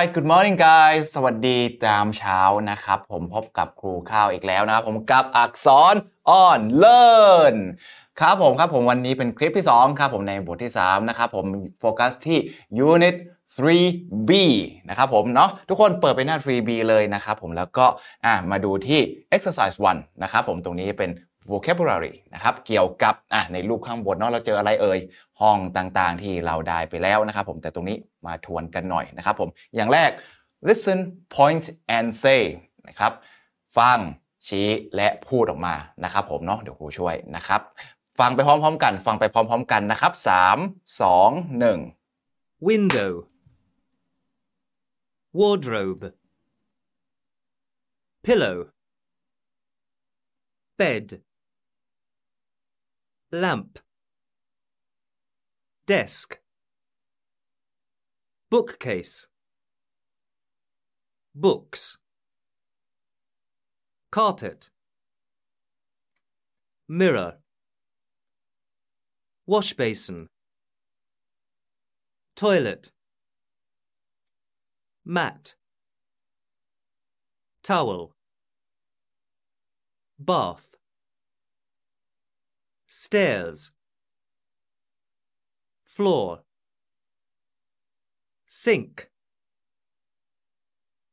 Alright good morning guys สวัสดีตามเช้านะครับ ผมพบกับครูข้าวอีกแล้วนะครับผมกับอักษรอ n อนเลิครับผมครับผมวันนี้เป็นคลิปที่2ครับผมในบทที่3นะครับผมโฟกัสที่ unit 3B นะครับผม เนาะ ทุกคนเปิดไปหน้า 3B เลยนะครับผมแล้วก็ อ่ะมาดูที่ exercise 1นะครับผมตรงนี้เป็น vocabulary นะครับ เกี่ยวกับอ่ะในรูปข้างบนเนาะเราเจออะไรเอ่ยห้องต่างๆที่เราได้ไปแล้วนะครับผมแต่ตรงนี้มาทวนกันหน่อยนะครับผม อย่างแรก listen point and say นะครับ ฟังชี้และพูดออกมา นะครับผมเนาะเดี๋ยวครูช่วยนะครับ ฟังไปพร้อมๆกัน ฟังไปพร้อมๆกันนะครับ3 2 1 window wardrobe pillow bed lamp desk bookcase books carpet mirror wash basin toilet mat towel bath stairs floor sink,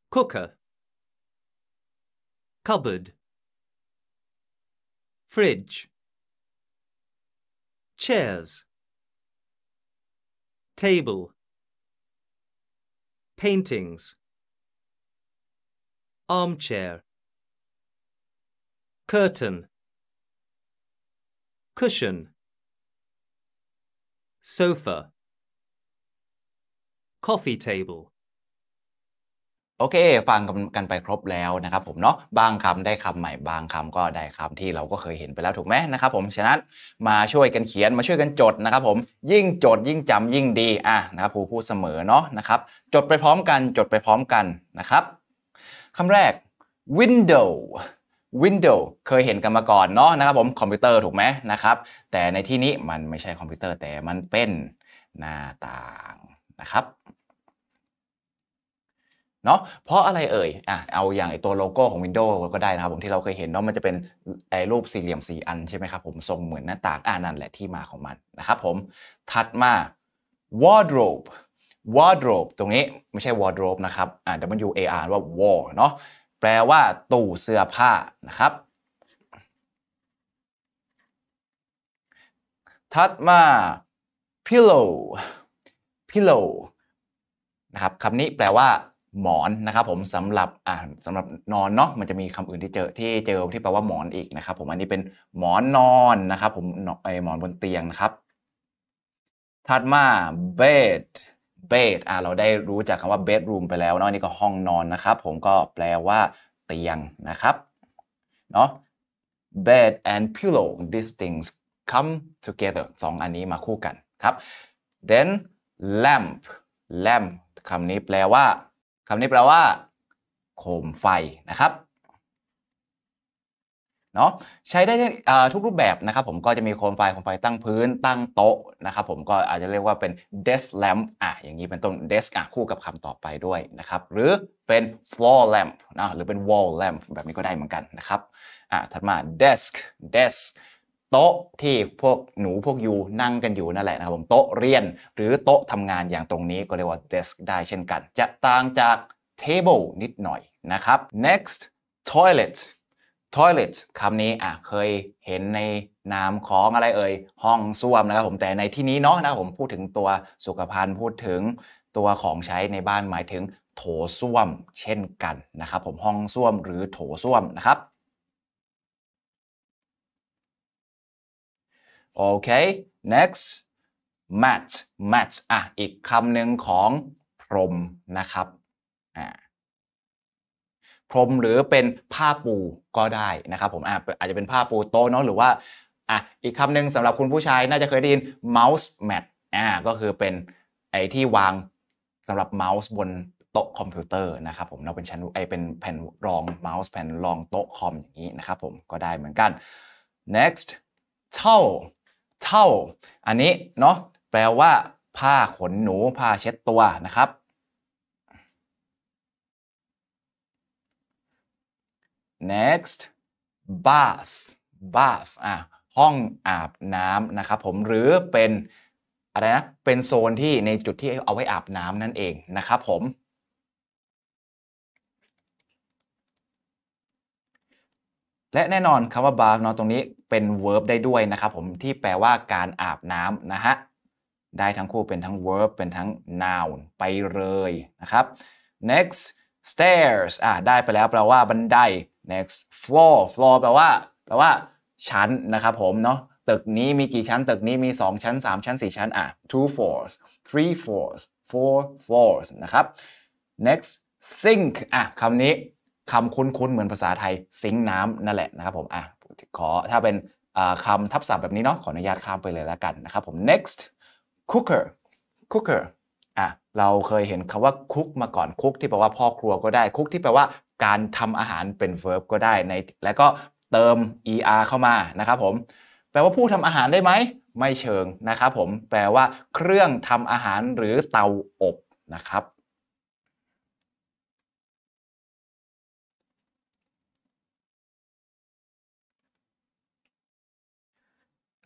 cooker, cupboard, fridge, chairs, table, paintings, armchair, curtain, cushion, sofa. coffee table โอเค ฟังกันไปครบแล้วนะครับ ผมเนาะ บางคำได้คำใหม่ บางคำก็ได้คำที่เราก็เคยเห็นไปแล้วถูกไหมนะครับ ผมฉะนั้นมาช่วยกันเขียน มาช่วยกันจดนะครับผม ยิ่งจดยิ่งจำยิ่งดี อ่ะนะครับผู้พูดเสมอเนาะนะครับ จดไปพร้อมกัน จดไปพร้อมกันนะครับ คำแรก window window เคยเห็นกันมาก่อนเนาะนะครับผม คอมพิวเตอร์ถูกไหมนะครับ แต่ในที่นี้มันไม่ใช่คอมพิวเตอร์แต่มันเป็นหน้าต่างนะครับเนาะ เพราะอะไรเอ่ย อ่ะ เอาอย่างไอตัวโลโก้ของ Windows ก็ได้นะครับผมที่เราเคยเห็นเนาะมันจะเป็นไอรูปสี่เหลี่ยมสี่อันใช่ไหมครับผม ทรงเหมือนหน้าต่างอ่านั่นแหละที่มาของมันนะครับผม ถัดมา wardrobe wardrobe ตรงนี้ไม่ใช่ wardrobe นะครับ อ่า W A R ว่า w a r เนาะ แปลว่าตู้เสื้อผ้านะครับ ถัดมา pillow pillow นะครับคำนี้แปลว่าหมอน นะครับ ผมสำหรับอ่าสำหรับนอน เนาะมัน จะมีคำอื่นที่เจอที่เจอที่แปลว่า หมอนอีก นะ ครับ ผมอันนี้เป็นหมอนนอนนะครับผมไอหมอนบนเตียง นะ ครับ ถัดมา bed bed อ่าเราได้รู้ จากคำว่า bedroom ไปแล้วเนาะนี่ก็ห้องนอน นะ ครับ ผมก็แปลว่า เตียงนะครับเนาะ bed and pillow these things come together สองอันนี้มาคู่กันครับ then lamp lamp คำนี้แปลว่าคำนี้แปลว่าโคมไฟนะครับเนาะใช้ได้ทุกรูปแบบนะครับ ผมก็จะมีโคมไฟ โคมไฟตั้งพื้นตั้งโต๊ะนะครับ ผมก็อาจจะเรียกว่าเป็น desk lamp อ่ะอย่างนี้เป็นต้น desk อ่ะคู่กับคำต่อไปด้วยนะครับ หรือเป็น floor lamp นะหรือเป็น wall lamp แบบนี้ก็ได้เหมือนกันนะครับอ่ะถัดมา desk desk โต๊ะที่พวกหนูพวกยูนั่งกันอยู่นั่นแหละนะครับผมโต๊ะเรียนหรือโต๊ะทำงานอย่างตรงนี้ก็เรียกว่า desk ได้เช่นกัน จะต่างจาก table นิดหน่อยนะครับ next toilet toilet คำนี้อ่ะเคยเห็นในนามของอะไรเอ่ยห้องส้วมนะครับผมแต่ในที่นี้เนาะนะครับ ผมพูดถึงตัวสุขภัณฑ์พูดถึงตัวของใช้ในบ้านหมายถึงโถส้วมเช่นกันนะครับ ผมห้องส้วมหรือโถส้วมนะครับโอเค next mat mat อ่ะอีกคำหนึ่งของพรมนะครับ อ่าพรมหรือเป็น ผ้าปูก็ได้นะครับผมอาอาจจะเป็น ผ้าปูโต๊ะเนาะ หรือว่าอ่ะอีกคำหนึ่งสำหรับคุณผู้ชาย น่าจะเคยได้ยิน mouse mat อ่าก็คือเป็นไอ้ที่วางสำหรับเมาส์บนโต๊ะคอมพิวเตอร์ นะครับผมเราเป็นชั้นไอเป็นแผ่นรองเมาส์แผ่นรองโต๊ะคอมอย่างนี้ นะครับผมก็ได้เหมือนกัน next towel เท่า อันนี้ เนาะ แปลว่า ผ้าขนหนูผ้าเช็ดตัวนะครับ next bath bath อ่ะห้องอาบน้ำนะครับ ผมหรือเป็น อะไร นะ เป็น โซน ที่ในจุดที่เอาไว้อาบน้ำนั่น เองนะครับ ผมและแน่นอนคำว่า bath เนาะตรงนี้เป็น verb ได้ด้วยนะครับผมที่แปลว่าการอาบน้ำนะฮะ ได้ทั้งคู่เป็นทั้ง verb เป็นทั้ง noun ไปเลยนะครับ next stairs อ่ะได้ไปแล้วแปลว่าบันได next floor floor แปลว่า แปลว่าชั้นนะครับผมเนาะตึกนี้มีกี่ชั้น ตึกนี้มี 2 ชั้น 3 ชั้น 4 ชั้นอ่ะ two floors three floors four floors นะครับ next sink อ่ะคำนี้คำคุ้นๆ เหมือนภาษาไทยซิงน้ำนั่นแหละนะครับผมอ่ะขอถ้าเป็นคำทับศัพท์แบบนี้เนาะขออนุญาตข้ามไปเลยแล้วกันนะครับผม next cooker cooker อ่ะเราเคยเห็นคำว่าคุกมาก่อนคุกที่แปลว่าพ่อครัวก็ได้คุกที่แปลว่าการทำอาหารเป็น verb ก็ได้ในและก็เติม er เข้ามานะครับ ผมแปลว่าผู้ทำอาหารได้ไหมไม่เชิงนะครับผมแปลว่าเครื่องทำอาหารหรือเตาอบ นะครับ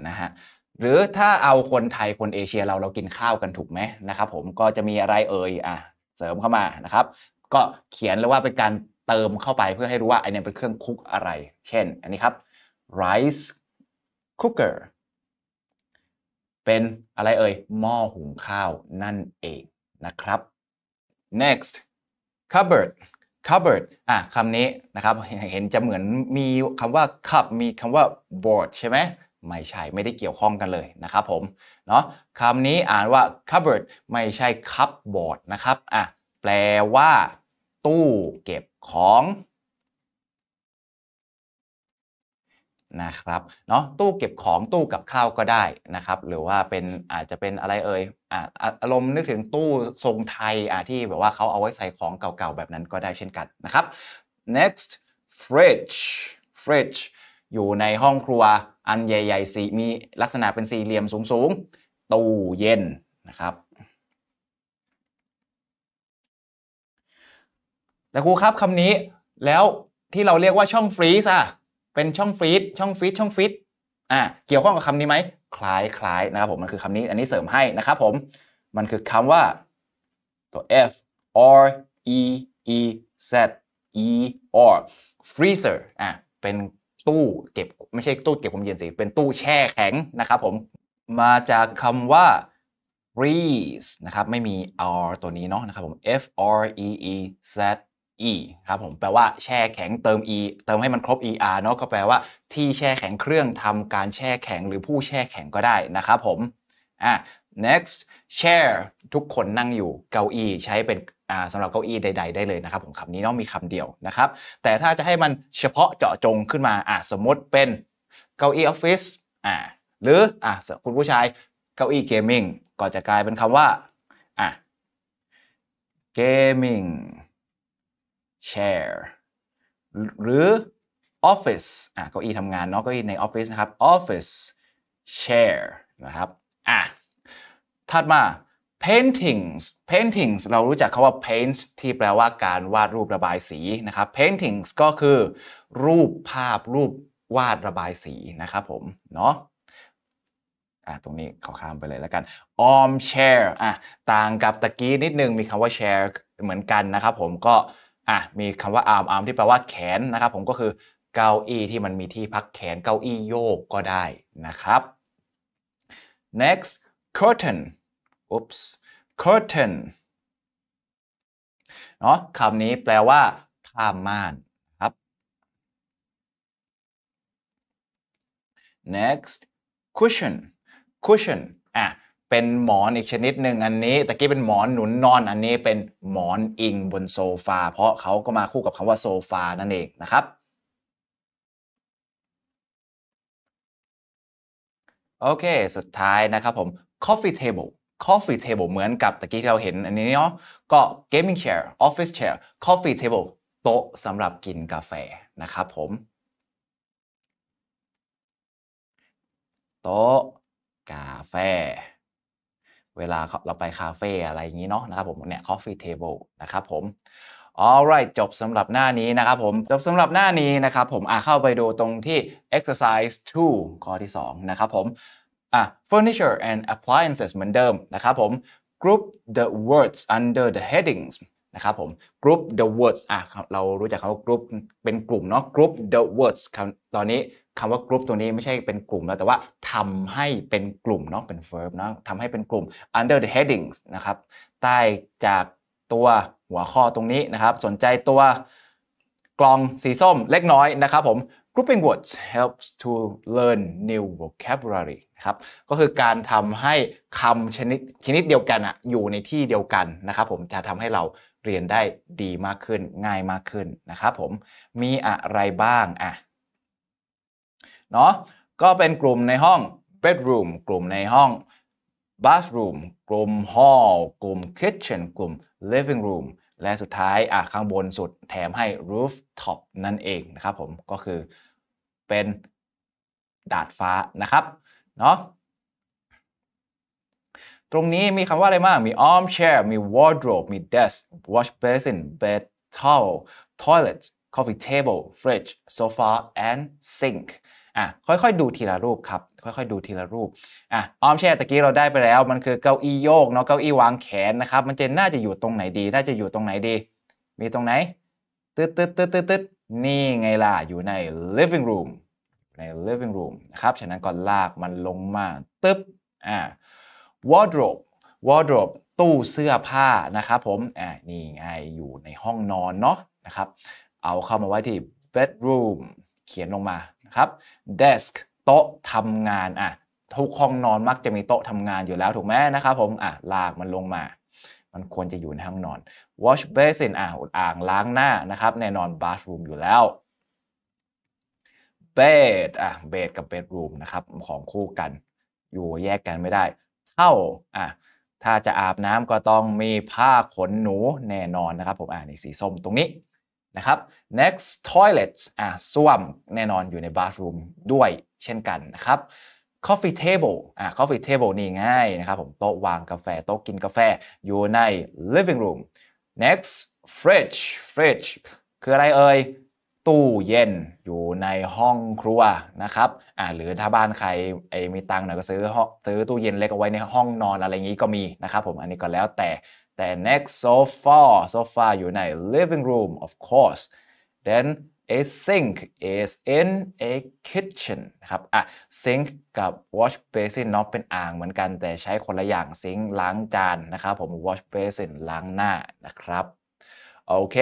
นะฮะหรือถ้าเอาคนไทยคนเอเชียเรา เรากินข้าวกันถูกไหมนะ ครับ ผมก็จะมีอะไรเอ่ยอ่ะเสริมเข้ามา นะ ครับ ก็เขียนเลยว่า เป็นการเติมเข้าไปเพื่อให้ รู้ ว่าไอเนี่ยเป็นเครื่องคุกอะไร เช่น อันนี้ ครับ rice cooker เป็น อะไร เอ่ยหม้อหุงข้าว นั่น เอง นะครับ next cupboard cupboard อ่ะคำนี้นะครับเห็น จะเหมือนมีคำว่า cup มีคำว่า board ใช่ไหมไม่ใช่ ไม่ได้เกี่ยวข้องกันเลยนะครับผมเนาะคำนี้อ่านว่า cupboard ไม่ใช่ cupboard นะครับอ่ะแปลว่าตู้เก็บของนะครับเนาะตู้เก็บของตู้กับข้าวก็ได้นะครับ หรือว่าเป็นอาจจะเป็นอะไรเอ่ยอ่าอารมณ์นึกถึงตู้ทรงไทยอ่าที่แบบว่าเขาเอาไว้ใส่ของเก่าๆ แบบนั้นก็ได้เช่นกันนะครับ next fridge fridge อยู่ในห้องครัวอันใหญ่ ๆ สีมีลักษณะเป็นสี่เหลี่ยมสูง ๆ ตู้เย็นนะครับแต่ครูครับคำนี้แล้วที่เราเรียกว่าช่องฟรีซอ่ะเป็นช่องฟรีซช่องฟรีซช่องฟรีซอ่ะเกี่ยวข้องกับคำนี้ไหมคล้ายคล้ายนะครับผมมันคือคำนี้อันนี้เสริมให้นะครับผมมันคือคำว่าตัว f r e e z e r freezer อ่ะเป็นู้เก็บไม่ใช่ตู้เก็บความเย็นสิ เป็นตู้แช่แข็งนะครับผม มาจากคำว่า freeze นะครับ ไม่มี r ตัวนี้เนาะนะครับผม f r e e z e ครับผม แปลว่า แช่แข็ง เติม e เติมให้มันครบ er เนาะก็แปลว่า ที่แช่แข็งเครื่องทำการแช่แข็งหรือผู้แช่แข็งก็ได้นะครับผม อ่ะ next chair ทุกคนนั่งอยู่เก้าอี้ใช้เป็นสำหรับเก้าอี้ใดๆได้เลยนะครับผมคำนี้ต้องมีคำเดียวนะครับ แต่ถ้าจะให้มันเฉพาะเจาะจงขึ้นมาอ่สมมติเป็นเก้าอี้ออฟฟิศอ่หรืออ่คุณผู้ชายเก้าอี้เกมมิ่งก็จะกลายเป็นคำว่าอ่มมิ่ง n g chair หรือออฟฟิศอ่เก้าอี้ทำงานเนาะเก้าอี้ในออฟฟิศนะครับออฟฟิศ chair นะครับอ่ะถัดมา paintings paintings เรารู้จักคาว่า paint ที่แปลว่าการวาดรูป ระบายสีนะครับ paintings ก็คือ รูปภาพรูปวาดระบายสีนะครับผม เนาะอ่ะตรงนี้ขอข้ามไปเลยแล้วกัน arm chair อ่ะต่างกับตะกี้นิดนึงมีคำว่า chair เหมือนกันนะครับผมก็อ่ะมีคำว่า arm arm ที่แปลว่าแขนนะครับผมก็คือเก้าอี้ที่มันมีที่พักแขนเก้าอี้โยกก็ได้นะครับ next curtain อุ๊บส์ curtain เนาะคำนี้แปลว่าผ้าม่าน ครับ next cushion cushion อ่ะเป็นหมอนอีกชนิดหนึ่งอันนี้ตะกี้เป็นหมอนหนุนนอนอันนี้เป็นหมอนอิงบนโซฟา เพราะเขาก็มาคู่กับคำว่าโซฟานั่นเองนะครับ โอเคสุดท้ายนะครับผม coffee table coffee table เหมือนกับตะกี้ที่เราเห็นอันนี้เนาะก็ gaming chair office chair coffee table โต๊ะสำหรับกินกาแฟนะครับผม โต๊ะ กาแฟ เวลาเราไปคาเฟ่อะไรอย่างนี้เนาะนะครับผม เนี่ย coffee table นะครับผม alright จบสำหรับหน้านี้นะครับผมจบสำหรับหน้านี้นะครับผมอ่ะเข้าไปดูตรงที่ exercise 2 ข้อที่ 2 นะครับผมอ่ะ furniture and appliances เหมือนเดิมนะครับผม group the words under the headings นะครับผม group the words อ่ะเรารู้จักคำว่า group เป็นกลุ่มเนาะ group the words ตอนนี้คำว่า group ตัวนี้ไม่ใช่เป็นกลุ่มแล้วแต่ว่าทำให้เป็นกลุ่มเนาะ เป็น verb เนาะทำให้เป็นกลุ่ม under the headings นะครับ ใต้จากตัวหัวข้อตรงนี้นะครับ สนใจตัวกลองสีส้มเล็กน้อยนะครับผม grouping words helps to learn new vocabulary ครับก็คือการทำให้คำชนิดชนิดเดียวกันอะอยู่ในที่เดียวกันนะครับผมจะทำให้เราเรียนได้ดีมากขึ้นง่ายมากขึ้นนะครับผมมีอะไรบ้างอ่ะเนาะก็เป็นกลุ่มในห้อง bedroom กลุ่มในห้อง bathroom กลุ่ม hall กลุ่ม kitchen กลุ่ม living room และสุดท้ายอ่ะข้างบนสุดแถมให้ rooftop นั่นเองนะครับผมก็คือเป็นดาดฟ้านะครับเนาะตรงนี้มีคำว่าอะไรบ้างมี arm chair มี wardrobe มี desk wash basin bed towel toilet coffee table fridge sofa and sink อ่ะค่อยๆดูทีละรูปครับ ค่อยๆดูทีละรูปอ่ะ arm chair ตะกี้เราได้ไปแล้ว มันคือเก้าอี้โยกเนาะเก้าอี้วางแขนนะครับ มันจะน่าจะอยู่ตรงไหนดี น่าจะอยู่ตรงไหนดี มีตรงไหน ตึ๊ดตึ๊ดตึ๊ดตึ๊ดนี่ไงล่ะอยู่ใน living room ใน living room นะครับ ฉะนั้นก็ลากมันลงมาตึ๊บ อ่า wardrobe wardrobe ตู้เสื้อผ้านะครับผม อ่านี่ไงอยู่ในห้องนอนเนาะนะครับ เอาเข้ามาไว้ที่ bedroom เขียนลงมานะครับ desk โต๊ะทำงาน อ่ะทุกห้องนอนมักจะมีโต๊ะทำงานอยู่แล้วถูกไหมนะครับ ผม อ่ะลากมันลงมา มันควรจะอยู่ในห้องนอน wash basin อ่ะอ่างล้างหน้านะครับแน่นอน bathroom อยู่แล้ว bed อ่ะ bed กับ bedroom นะครับ ของคู่กัน อยู่แยกกันไม่ได้ เท่าอ่ะถ้าจะอาบน้ำก็ต้องมีผ้าขนหนูแน่นอนนะครับ ผมอ่านในสีส้มตรงนี้นะครับ next toilet อ่ะส้วมแน่นอนอยู่ใน bathroom ด้วยเช่นกันนะครับ coffee table อ่ะ coffee table นี่ง่ายนะครับผมโต๊ะวางกาแฟโต๊ะกินกาแฟอยู่ใน living room next fridge fridge คืออะไรเอ่ยตู้เย็นอยู่ในห้องครัวนะครับอ่าหรือถ้าบ้านใครไอ้มีตังหน่อยก็ซื้อซื้อตู้เย็นเล็กเอาไว้ในห้องนอนอะไรอย่างนี้ก็มีนะครับผมอันนี้ก็แล้วแต่ แต่ next sofa sofa อยู่ใน living room of course then a sink is in a kitchen นะครับ อ่ะ sink กับ wash basin เนาะเป็นอ่างเหมือนกันแต่ใช้คนละอย่าง sink ล้างจานนะครับผม wash basin ล้างหน้านะครับ โอเค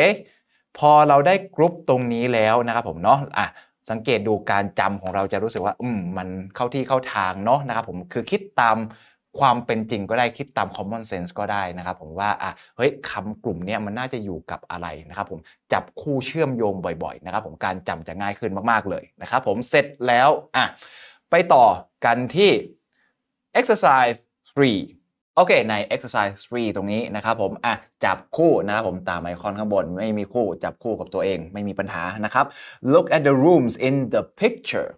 พอเราได้กรุ๊ปตรงนี้แล้วนะครับผมเนาะอ่ะสังเกตดูการจำของเราจะรู้สึกว่าอืมมันเข้าที่เข้าทางเนาะนะครับผมคือคิดตามความเป็นจริงก็ได้ คิดตาม common sense ก็ได้นะครับผมว่าอ่ะเฮ้ยคำกลุ่มนี้มันน่าจะอยู่กับอะไรนะครับผมจับคู่เชื่อมโยงบ่อยๆนะครับผมการจำจะง่ายขึ้นมากๆเลยนะครับผมเสร็จแล้วอ่ะไปต่อกันที่ exercise 3โอเคใน exercise 3 ตรงนี้นะครับ ผมอ่ะจับคู่นะครับ ผมตามไอคอนข้างบน ไม่มีคู่ จับคู่กับตัวเองไม่มีปัญหานะครับ look at the rooms in the picture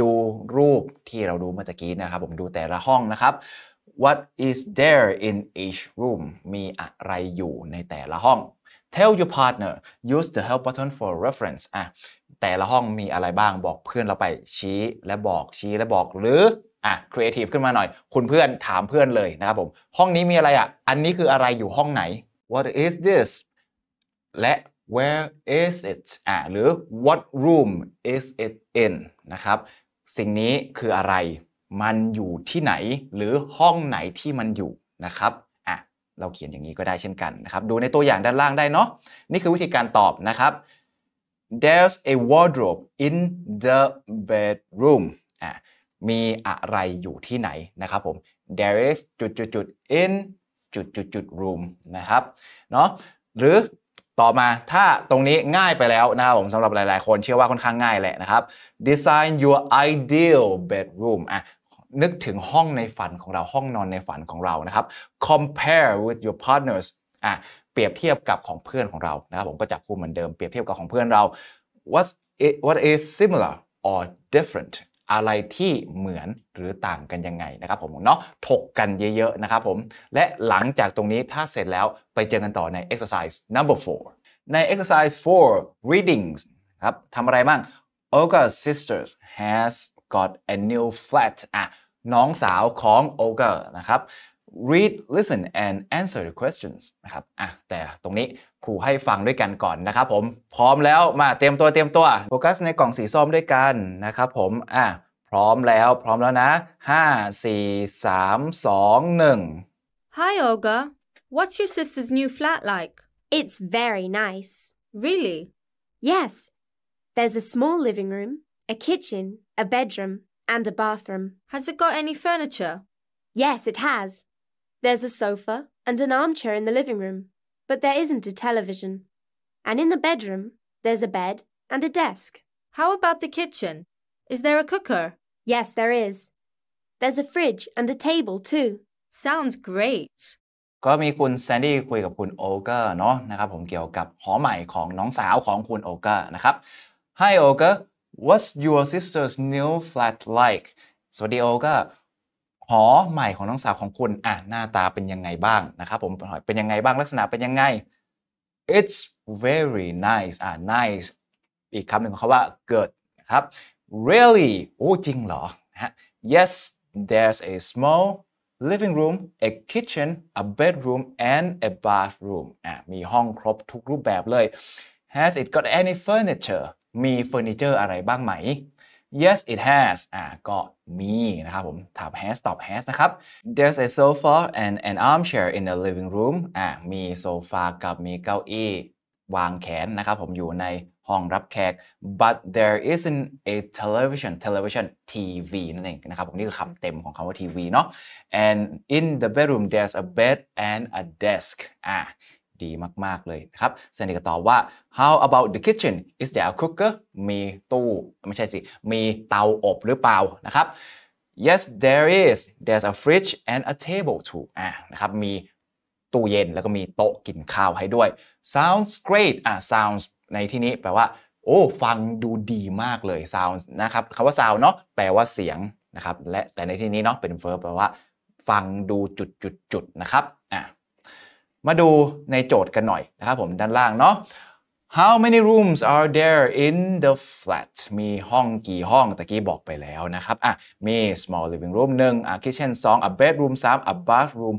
ดูรูปที่เราดูเมื่อกี้นะครับ ผมดูแต่ละห้องนะครับ what is there in each room มีอะไรอยู่ในแต่ละห้อง tell your partner use the help button for reference อ่ะแต่ละห้องมีอะไรบ้าง บอกเพื่อนเราไปชี้และบอกชี้และบอกหรือ่ะครีเอทีฟขึ้นมาหน่อย คุณเพื่อนถามเพื่อนเลยนะครับผม ห้องนี้มีอะไรอ่ะ อันนี้คืออะไรอยู่ห้องไหน what is this และ where is it อ่ะหรือ what room is it in นะครับ สิ่งนี้คืออะไร มันอยู่ที่ไหนหรือห้องไหนที่มันอยู่นะครับ อ่ะเราเขียนอย่างนี้ก็ได้เช่นกันนะครับ ดูในตัวอย่างด้านล่างได้เนาะนี่คือวิธีการตอบนะครับ there's a wardrobe in the bedroom มีอะไรอยู่ที่ไหนนะครับผม there is จุดจุดจุด in จุดจุดจุด room นะครับ เนาะหรือต่อมาถ้าตรงนี้ง่ายไปแล้วนะครับผมสำหรับหลายๆ คนเชื่อว่าค่อนข้างง่ายแหละนะครับ design your ideal bedroom อ่ะนึกถึงห้องในฝันของเราห้องนอนในฝันของเรานะครับ compare with your partners อ่ะเปรียบเทียบกับของเพื่อนของเรานะครับผมก็จับคู่เหมือนเดิม เปรียบเทียบกับของเพื่อนเรา what i what is similar or different อะไรที่เหมือนหรือต่างกันยังไงนะครับผมเนาะถกกันเยอะ ๆ นะครับผม และหลังจากตรงนี้ถ้าเสร็จแล้วไปเจอกันต่อใน exercise number 4 ใน exercise 4 readings ครับทำอะไรบ้าง Olga's sisters has got a new flat อ่ะน้องสาวของ Olga นะครับ read listen and answer the questions นะครับอ่ะแต่ตรงนี้ครูให้ฟังด้วยกันก่อนนะครับผมพร้อมแล้วมาเตรียมตัวเตรียมตัวโฟกัสในกล่องสีส้มด้วยกันนะครับผมอ่ะพร้อมแล้วพร้อมแล้วนะ5 4 3 2 1 Hi, Olga. What's your sister's new flat like? It's very nice. Really? Yes. There's a small living room, a kitchen, a bedroom, and a bathroom. Has it got any furniture? Yes, it has. There's a sofa and an armchair in the living room but there isn't a television. And in the bedroom, there's a bed and a desk. How about the kitchen? Is there a cooker? Yes, there is. There's a fridge and a table too. Sounds great. ก็มีคุณแซนดี้คุยกับคุณโอเกอร์เนาะนะครับ ผมเกี่ยวกับหอใหม่ของน้องสาวของคุณโอเกอร์นะครับ Hi Oger. what's your sister's new flat like สวัสดีโอเกอร์หอใหม่ของน้องสาวของคุณอ่ะหน้าตาเป็นยังไงบ้างนะครับผม เป็นยังไงบ้างลักษณะเป็นยังไง it's very nice อ่า nice อีกคำหนึ่งเขาว่า good นะครับ really โอ้จริงเหรอฮะ yes there's a small living room a kitchen a bedroom and a bathroom อ่ะมีห้องครบทุกรูปแบบเลย has it got any furniture มีเฟอร์นิเจอร์อะไรบ้างไหม yes it has อ่าก็มีนะครับผมถาม has ตอบ has นะครับ there's a sofa and an armchair in the living room อ่ามีโซฟากับมีเก้าอี้วางแขนนะครับผมอยู่ในห้องรับแขก but there isn't a television television TV นั่นเองนะครับผมนี่คือคำเต็มของคำว่าทีวีเนาะ and in the bedroom there's a bed and a desk อ่าดีมากๆเลยนะครับ เซนิกตอบว่า how about the kitchen is there a cooker มีตู้ไม่ใช่สิ มีเตาอบหรือเปล่านะครับ yes there is there's a fridge and a table too อ่านะครับ มีตู้เย็น แล้วก็มีโต๊ะกินข้าวให้ด้วย sounds great อ่า sounds ในที่นี้แปลว่า โอ้ฟังดูดีมากเลย sounds นะครับ คำว่า sound เนาะแปลว่าเสียงนะครับ และแต่ในที่นี้เนาะ เป็น verb แปลว่า ฟังดูจุดจุดจุดนะครับมาดูในโจทย์กันหน่อยนะครับผมด้านล่างเนาะ How many rooms are there in the flat มีห้องกี่ห้องตะกี้บอกไปแล้วนะครับ อ่ะ มี small living room 1อ่ะ kitchen 2 a bedroom 3 a bathroom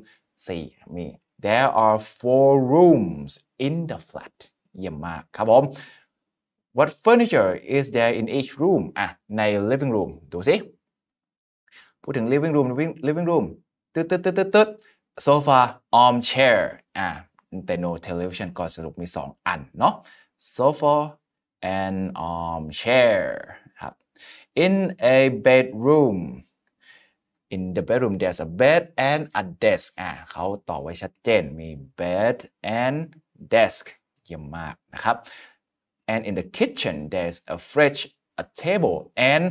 4มี there are four rooms in the flat เยี่ยมมากครับผม what furniture is there in each room อ่ะ ใน living room ดูสิ พูดถึง living room living room ตึ๊ดตึ๊ดตึ๊ดตึ๊ดโซฟา armchair ่า Nintendo Television ก็สรุปมี 2 อันเนาะ sofa and um, chair ครับ in a bedroom in the bedroom there's a bed and a desk อ่าเขาต่อไว้ชัดเจนมี bed and desk เยี่ยมมากนะครับ and in the kitchen there's a fridge a table and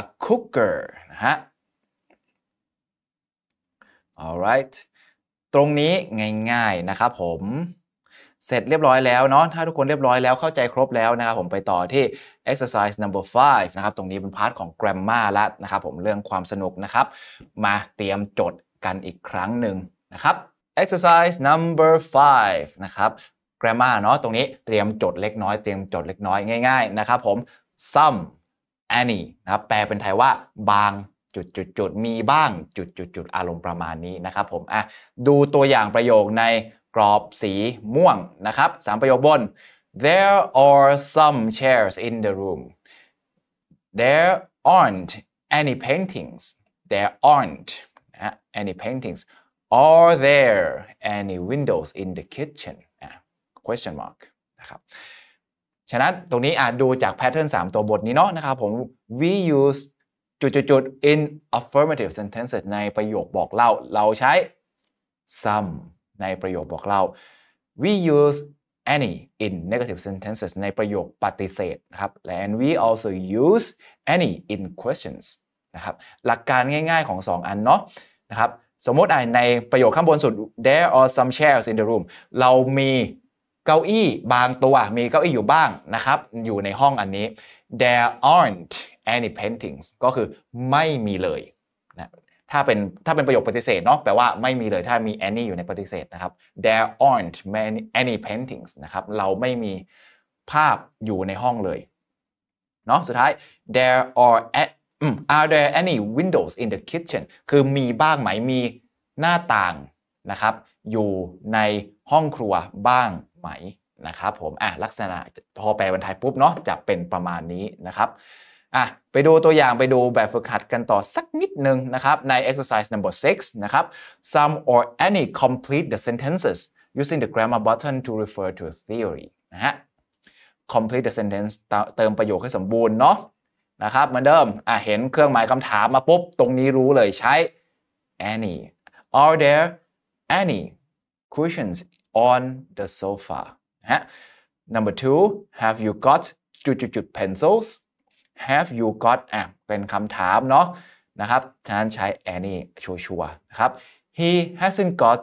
a cooker นะฮะ alright ตรงนี้ง่ายๆ นะครับผมเสร็จเรียบร้อยแล้วเนาะถ้าทุกคนเรียบร้อยแล้วเข้าใจครบแล้วนะครับผมไปต่อที่ exercise number five นะครับ ตรงนี้เป็นพาร์ทของ grammar ละนะครับ ผมเรื่องความสนุกนะครับ มาเตรียมจดกันอีกครั้งหนึ่งนะครับ exercise number five นะครับ grammar เนาะตรงนี้เตรียมจดเล็กน้อยเตรียมจดเล็กน้อยง่ายๆนะครับ ผม some any นะครับแปลเป็นไทยว่าบางจุดจุดจุดมีบ้างจุดจุดจุดอารมณ์ประมาณนี้นะครับผมอ่ะดูตัวอย่างประโยคในกรอบสีม่วงนะครับสามประโยคบน there are some chairs in the room there aren't any paintings there aren't any paintings are there any windows in the kitchen question mark นะครับ ฉะนั้นตรงนี้อาจดูจากแพทเทิร์น3ตัวบทนี้เนาะนะครับผม we use จุดๆ in affirmative sentences ในประโยคบอกเล่า เราใช้ some ในประโยคบอกเล่า we use any in negative sentences ในประโยคปฏิเสธนะครับ and we also use any in questions นะครับ หลักการง่ายๆของ2อันเนาะนะครับ สมมติในประโยคข้างบนสุด there are some chairs in the room เรามีเก้าอี้บางตัวมีเก้าอี้อยู่บ้างนะครับ อยู่ในห้องอันนี้ there aren't any paintings ก็คือไม่มีเลยนะ ถ้าเป็นถ้าเป็นประโยคปฏิเสธเนาะ แปลว่าไม่มีเลย ถ้ามี any อยู่ในปฏิเสธนะครับ there aren't many any paintings นะครับ เราไม่มีภาพอยู่ในห้องเลยเนาะ สุดท้าย there are at, are there any windows in the kitchen คือมีบ้างไหม มีหน้าต่างนะครับ อยู่ในห้องครัวบ้างไหมนะครับผม อ่ะลักษณะพอแปลเป็นไทยปุ๊บเนาะ จะเป็นประมาณนี้นะครับอ่ะไปดูตัวอย่างไปดูแบบฝึกหัดกันต่อสักนิดนึงนะครับใน exercise number 6นะครับ some or any complete the sentences using the grammar button to refer to theory นะฮะ complete the sentence เติมประโยคให้สมบูรณ์เนาะนะครับเหมือนเดิมอ่ะเห็นเครื่องหมายคำถามมาปุ๊บ ตรงนี้รู้เลยใช้ any are there any cushions on the sofa นะฮะ number two have you got จุดจุดจุด pencils have you got a เป็นคำถามเนาะนะครับ ฉะนั้นใช้ any ชัวร์นะครับ he hasn't got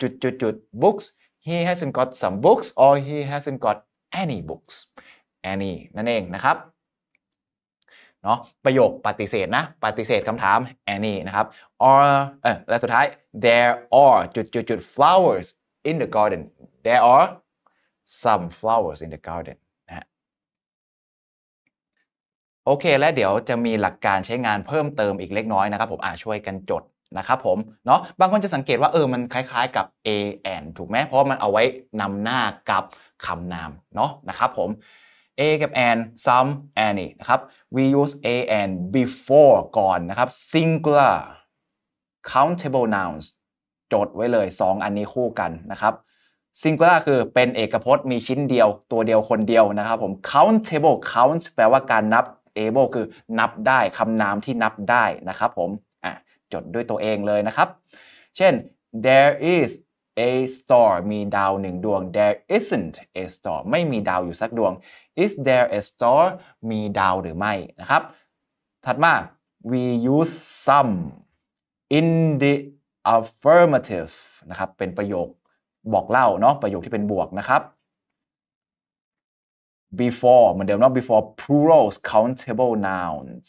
จุดจุดจุด books he hasn't got some books or he hasn't got any books any นั่นเองนะครับ เนาะ ประโยคปฏิเสธนะ ปฏิเสธคำถาม any นะครับ or เออและสุดท้าย there are จุดจุดจุด flowers in the garden there are some flowers in the garden โอเค และเดี๋ยวจะมีหลักการใช้งานเพิ่มเติมอีกเล็กน้อยนะครับผมอาช่วยกันจดนะครับผม เนาะบางคนจะสังเกตว่าเออมันคล้ายๆกับ a and ถูกไหมเพราะมันเอาไว้นำหน้ากับคำนาม เนาะนะครับผม a กับ and some a n y นะครับ we use a and before ก่อนนะครับ singular countable nouns จดไว้เลย 2 อันนี้คู่กันนะครับ s i n g u l a r คือเป็นเอกพจน์มีชิ้นเดียวตัวเดียวคนเดียวนะครับผม countable count แปลว่าการนับ able คือนับได้ คำ นาม ที่นับได้นะครับ ผม อ่ะ จดด้วยตัวเองเลยนะครับ เช่น there is a star มี ดาวหนึ่งดวง there isn't a star ไม่มี ดาว อยู่สักดวง is there a star มี ดาว หรือไม่นะครับ ถัดมา we use some in the affirmative นะ ครับ เป็นประโยคบอกเล่า เนาะประโยคที่เป็นบวกนะครับ before เหมือนเดิมเนาะ before plurals countable nouns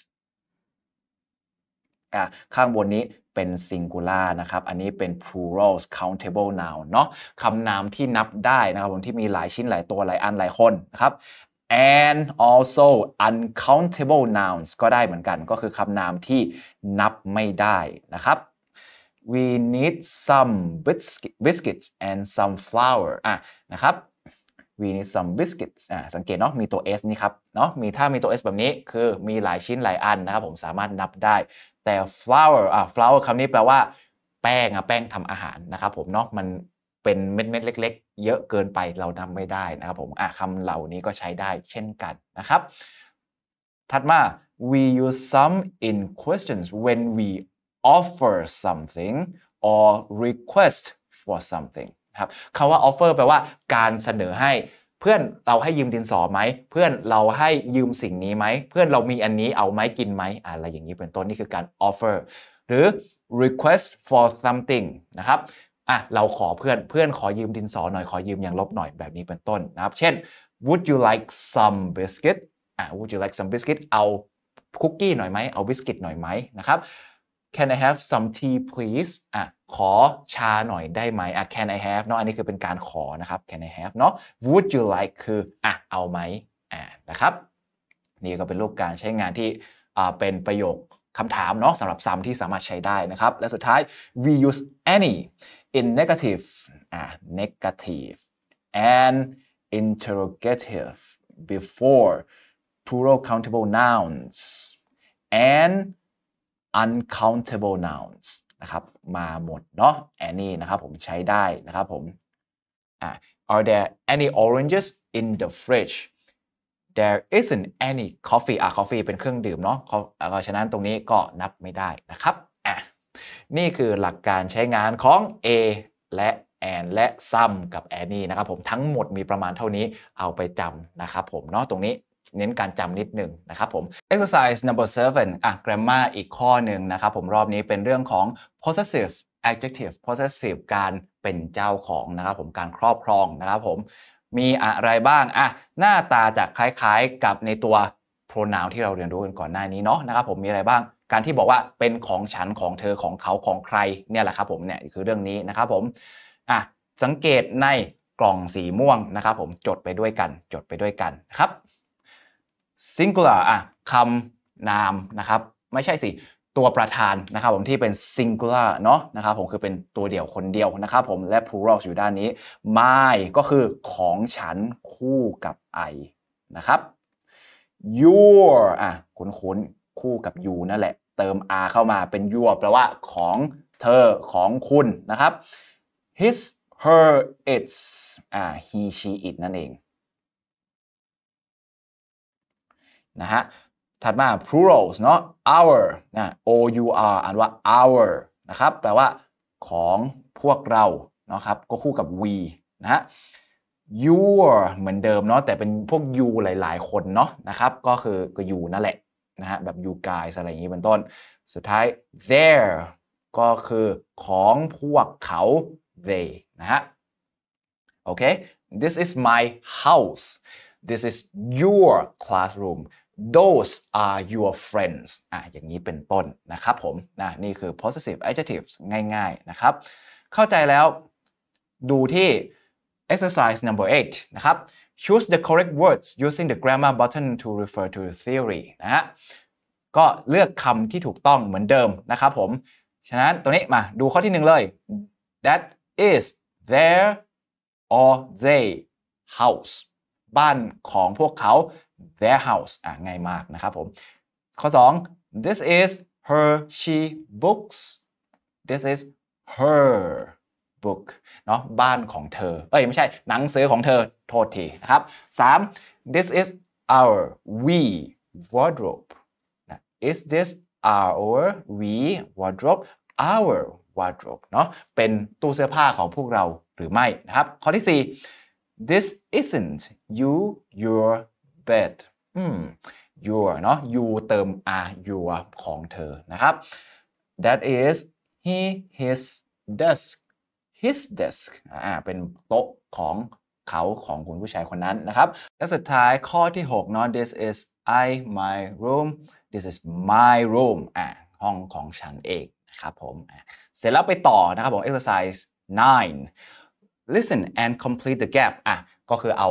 อ่ะข้างบนนี้เป็น singular นะครับ อันนี้เป็น plurals countable noun เนาะคำนามที่นับได้นะครับผมที่มีหลายชิ้นหลายตัวหลายอัน หลายคนนะครับ and also uncountable nouns ก็ได้เหมือนกัน ก็คือคำนามที่นับไม่ได้นะครับ we need some biscuits and some flour อ่ะนะครับ we need some biscuits อ่าสังเกตเนาะ มีตัว S นี่ครับ เนาะ มีถ้ามีตัว S แบบนี้ คือมีหลายชิ้นหลายอันนะครับผมสามารถนับได้ แต่ flour อ่า flour คำนี้แปลว่าแป้งอ่ะแป้งทำอาหารนะครับผม เนาะมันเป็นเม็ดเม็ดเล็กๆ เยอะเกินไปเรานับไม่ได้นะครับผมอ่ะคำเหล่านี้ก็ใช้ได้เช่นกันนะครับ ถัดมา we use some in questions when we offer something or request for something ครับคำว่า offer แปลว่าการเสนอให้เพื่อนเราให้ยืมดินสอไหม เพื่อนเราให้ยืมสิ่งนี้ไหม เพื่อนเรามีอันนี้เอาไหมกินไหมอะไรอย่างนี้เป็นต้นนี่คือการ offer หรือ request for something นะครับอ่ะเราขอเพื่อนเพื่อนขอยืมดินสอหน่อยขอยืมอย่างลบหน่อยแบบนี้เป็นต้นนะครับ เช่น would you like some biscuit อ่ะ would you like some biscuit เอาคุกกี้หน่อยไหมเอาบิสกิตหน่อยไหมนะครับ can I have some tea please อ่ะขอชาหน่อยได้ไหมอ่ะ can I have เนาะอันนี้คือเป็นการขอนะครับ can I have เนาะ would you like คืออ่ะเอาไหม อ่านะครับนี่ก็เป็นรูปการใช้งานที่เป็นประโยคคำถามเนาะสำหรับซ้ำที่สามารถใช้ได้นะครับและสุดท้าย we use any in negative อ่า negative and interrogative before plural countable nouns and uncountable nouns ะครับ มาหมดเนาะแอนนี่นะครับ ผมใช้ได้นะครับ ผม are there any oranges in the fridge there isn't any coffee อ่ะ coffee เป็นเครื่องดื่มเนาะเพราะฉะนั้นตรงนี้ก็นับไม่ได้นะครับอ่ะนี่คือหลักการใช้งานของ a และ and และ some กับ any นะครับ ผมทั้งหมดมีประมาณเท่านี้เอาไปจำนะครับผมเนาะตรงนี้เน้นการจำนิดหนึ่งนะครับ ผม exercise number seven อ่ะ grammar อีกข้อหนึ่งนะครับ ผมรอบนี้เป็นเรื่องของ possessive adjective possessive การเป็นเจ้าของนะครับผมการครอบครองนะครับ ผมมีอะไรบ้างอ่ะหน้าตาจะคล้ายๆ กับในตัว pronoun ที่เราเรียนรู้กันก่อนหน้านี้เนาะนะครับ ผมมีอะไรบ้าง การที่บอกว่าเป็นของฉันของเธอของเขาของใครเนี่ยแหละครับ ผมเนี่ยคือเรื่องนี้นะครับ ผมอ่ะสังเกตในกล่องสีม่วงนะครับ ผมจดไปด้วยกัน จดไปด้วยกันนะครับ singular อ่ะคำนาม นะครับ ไม่ใช่สิ ตัวประธาน นะครับ ผม ที่เป็น singular เนาะนะครับ ผมคือเป็นตัวเดี่ยวคนเดียว นะครับ ผมและ plural อยู่ด้านนี้ my ก็คือของฉันคู่กับ I นะครับ your อ่ะคุ้นๆคู่กับ you นั่นแหละ เติม r เข้ามาเป็น your แปลว่า ของเธอของคุณนะครับ his her its อ่า he she it นั่นเองนะฮะ ถัดมา plurals เนาะ our นะ o u r อ่านว่า our นะครับแปลว่าของพวกเราเนาะครับก็คู่กับ we นะฮะ your เหมือนเดิมเนาะแต่เป็นพวก you หลายๆ คนเนาะนะครับก็คือก็ you นั่นแหละนะฮะแบบ you guys อะไรอย่างนี้เป็นต้น สุดท้าย their ก็คือของพวกเขา they นะฮะโอเค this is my house this is your classroom those are your friends อ่ะอย่างนี้เป็นต้นนะครับผมนะนี่คือ p o s i t i v e adjectives ง่าย ๆ นะครับ เข้าใจแล้ว ดูที่ exercise number 8 นะครับ choose the correct words using the grammar button to refer to the theory นะฮะก็เลือกคำที่ถูกต้องเหมือนเดิมนะครับผม ฉะนั้นตัวนี้มาดูข้อที่หนึ่งเลย that is their or they house บ้านของพวกเขา their house อ่ะง่ายมากนะครับผมข้อ 2 this is her she books this is her book เนาะบ้านของเธอเอ้ยไม่ใช่ หนังสือของเธอโทษทีนะครับ 3. this is our we wardrobe นะ is this our we wardrobe our wardrobe เนาะเป็นตู้เสื้อผ้าของพวกเราหรือไม่นะครับข้อที่ 4 this isn't you your bed อืม your เนาะ you เติม are your ของเธอนะครับ that is he his desk his desk อ่าเป็นโต๊ะของเขาของคุณผู้ชายคนนั้นนะครับ และสุดท้ายข้อที่6เนาะ this is I my room this is my room อ่าห้องของฉันเองนะครับผม เสร็จแล้วไปต่อนะครับผม exercise 9 listen and complete the gap อ่ะก็คือเอา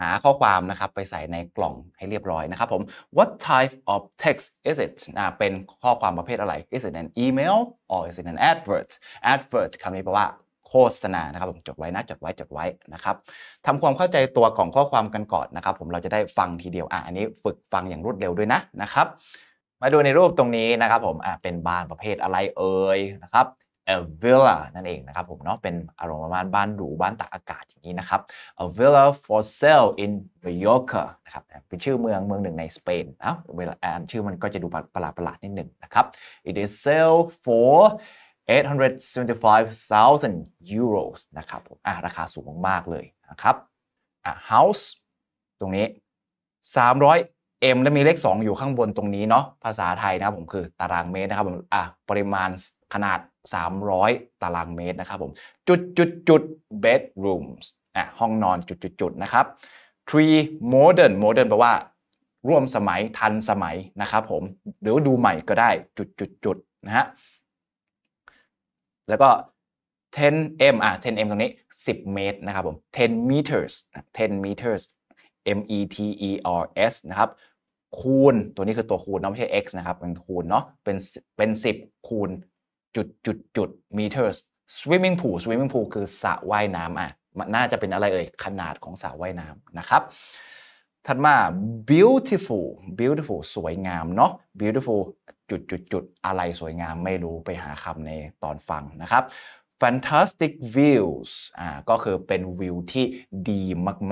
หาข้อความนะครับไปใส่ในกล่องให้เรียบร้อยนะครับผม what type of text is it นะเป็นข้อความประเภทอะไร is it an email or is it an advert advert คำนี้แปลว่าโฆษณา นะครับผม จดไว้นะจดไว้จดไว้นะครับ ทำความเข้าใจตัวกล่องข้อความกันก่อนนะครับผมเราจะได้ฟังทีเดียว อ่ะอันนี้ฝึกฟังอย่างรวดเร็วด้วยนะนะครับ มาดูในรูปตรงนี้นะครับผม อ่ะเป็นบานประเภทอะไรเอ่ยนะครับ a villa นั่นเองนะครับผมเนาะเป็นอารมณ์ประมาณบ้านหรู บ้านตากอากาศอย่างนี้นะครับ a villa for sale in Mallorca นะครับ เป็นชื่อเมืองเมืองหนึ่งในสเปนนะเวลาอ่านชื่อมันก็จะดูประหลาดประหลาดนิดหนึ่งนะครับ it is sale for 875,000 euros นะครับผมอ่ะราคาสูงมากๆเลยนะครับอ่ะ house ตรงนี้ m และมีเลข 2 อยู่ข้างบนตรงนี้เนาะภาษาไทยนะครับผมคือตารางเมตรนะครับผมอ่ะปริมาณขนาด 300 ตารางเมตรนะครับผมจุดจุดจุด bedrooms อ่ะห้องนอนจุดจุดจุดนะครับ three modern modern แปลว่า ร่วมสมัยทันสมัยนะครับผมหรือดูใหม่ก็ได้จุดจุดจุดนะฮะแล้วก็ 10m อ่ะ 10m ตรงนี้ 10 เมตรนะครับผม10 meters 10 meters m e t e r s นะครับคูณ ตัวนี้คือตัวคูณเนาะไม่ใช่ x นะครับเป็นคูณเนาะเป็นเป็น 10 คูณจุดจุดจุดเมตรสวิม i m m i n g pool มม i m m i n g pool คือสระว่ายน้ำอ่ะมันน่าจะเป็นอะไรเอ่ย ขนาดของสระว่ายน้ำนะครับถัดมา beautiful beautiful สวยงามเนาะ beautiful จุดจุดจุดอะไรสวยงามไม่รู้ไปหาคำในตอนฟังนะครับ fantastic views อ่าก็คือเป็นวิวที่ดี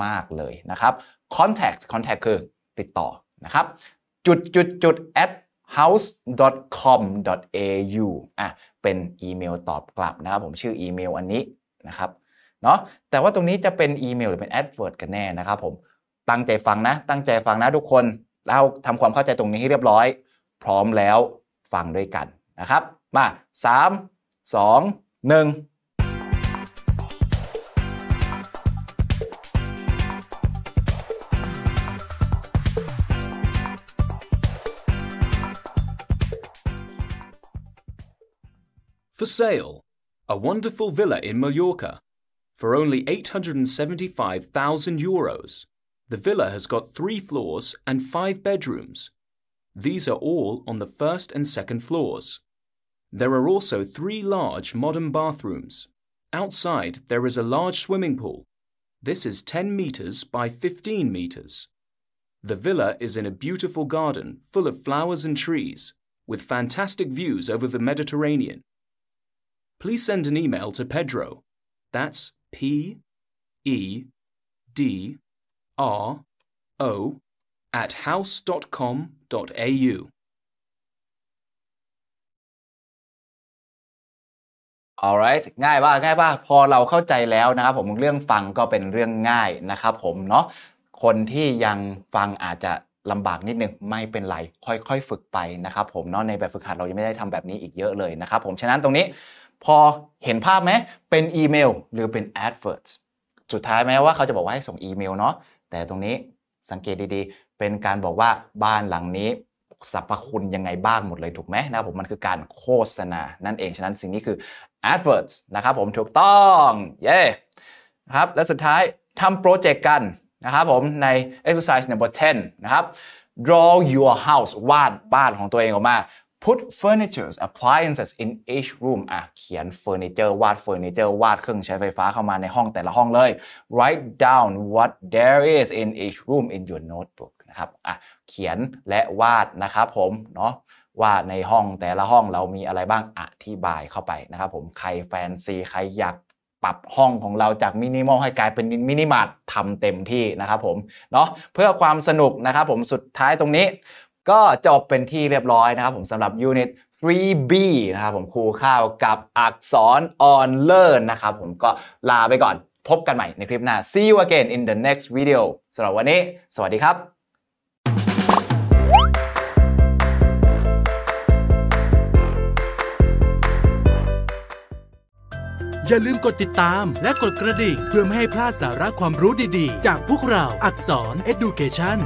มากๆเลยนะครับ contact contact คือติดต่อนะครับจุดจุดจุด at house.com.au อ่ะ เป็นอีเมลตอบกลับนะครับผมชื่ออีเมลอันนี้นะครับ เนาะแต่ว่าตรงนี้จะเป็นอีเมลหรือเป็นแอดเวิร์ดกันแน่นะครับผม ตั้งใจฟังนะ ตั้งใจฟังนะทุกคน เราทำความเข้าใจตรงนี้ให้เรียบร้อย พร้อมแล้วฟังด้วยกันนะครับ มา 3 2 1 For sale, a wonderful villa in Mallorca for only 875,000 euros. The villa has got three floors and five bedrooms. These are all on the first and second floors. There are also three large modern bathrooms. Outside, there is a large swimming pool. This is 10 meters by 15 meters. The villa is in a beautiful garden full of flowers and trees, with fantastic views over the Mediterranean. please send an email to Pedro. That's P E D R O at house.com.au. alright ง่ายป่ะง่ายป่ะพอเราเข้าใจแล้วนะครับผมเรื่องฟัง ก็เป็นเรื่องง่ายนะครับผมเนาะคนที่ยังฟัง อาจจะลำบากนิดนึง ไม่เป็นไร ค่อยๆฝึกไปนะครับผมเนาะในแบบฝึกหัดเรายังไม่ได้ทำแบบนี้ อีกเยอะเลยนะครับผมฉะนั้นตรงนี้พอเห็นภาพไหมเป็นอีเมลหรือเป็น a d v e r ร s สุดท้ายแม้ว่าเขาจะบอกว่าให้ส่งอีเมลเนาะแต่ตรงนี้สังเกตดีๆ เป็นการบอกว่าบ้านหลังนี้ สรรพคุณยังไงบ้างหมดเลยถูกไหมนะครับผมมันคือการโฆษณา นั่นเองฉะนั้นสิ่งนี้คือ adverts นะครับผมถูกต้อง เย้นะครับ และสุดท้ายทำโปรเจกต์กัน นะครับผมใน exercise number 10 นะครับ draw your house วาดบ้านของตัวเองออกมา put f u r n i t u r e appliances in each room อ่ะเขียนเฟอร์นิเจอร์วาดเฟอร์นิเจอร์วาดเครื่องใช้ไฟฟ้าเข้ามาในห้องแต่ละห้องเลย write down what there is in each room in your notebook นะครับอ่ะเขียนและวาดนะครับผมเนาะว่าในห้องแต่ละห้องเรามีอะไรบ้างอธิบายเข้าไปนะครับผม ใครแฟนซี ใครอยากปรับห้องของเราจากมินิมอลให้กลายเป็นมินิมาร์ททำเต็มที่นะครับผมเนาะเพื่อความสนุกนะครับผมสุดท้ายตรงนี้ก็จบเป็นที่เรียบร้อยนะครับผมสำหรับยูนิต 3B นะครับผมครูข้าวกับอักษร on learn นะครับผมก็ลาไปก่อนพบกันใหม่ในคลิปหน้า see you again in the next video สำหรับวันนี้ สวัสดีครับ อย่าลืมกดติดตามและกดกระดิ่ง เพื่อไม่ให้พลาดสาระความรู้ดีๆ จากพวกเราอักษร Education